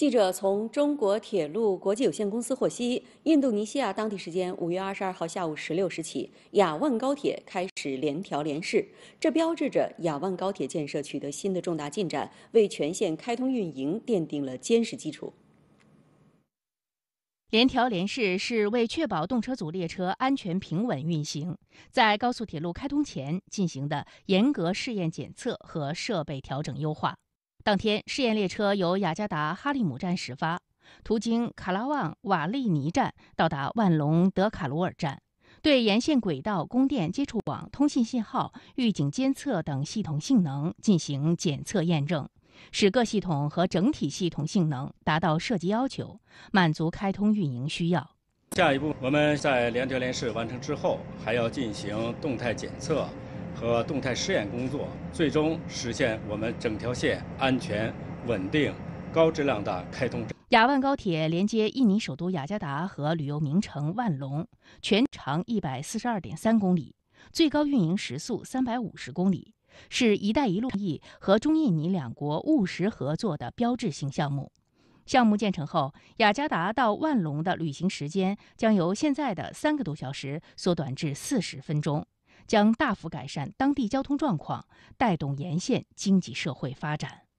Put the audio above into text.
记者从中国铁路国际有限公司获悉，印度尼西亚当地时间五月二十二号下午十六时起，雅万高铁开始联调联试，这标志着雅万高铁建设取得新的重大进展，为全线开通运营奠定了坚实基础。联调联试是为确保动车组列车安全平稳运行，在高速铁路开通前进行的严格试验检测和设备调整优化。当天，试验列车由雅加达哈利姆站始发，途经卡拉旺瓦利尼站，到达万隆德卡罗尔站，对沿线轨道、供电、接触网、通信、信号、预警、监测等系统性能进行检测验证，使各系统和整体系统性能达到设计要求，满足开通运营需要。下一步，我们在联调联试完成之后，还要进行动态检测。和动态试验工作，最终实现我们整条线安全、稳定、高质量的开通。雅万高铁连接印尼首都雅加达和旅游名城万隆，全长一百四十二点三公里，最高运营时速三百五十公里，是一带一路倡议和中印尼两国务实合作的标志性项目。项目建成后，雅加达到万隆的旅行时间将由现在的三个多小时缩短至四十分钟。将大幅改善当地交通状况，带动沿线经济社会发展。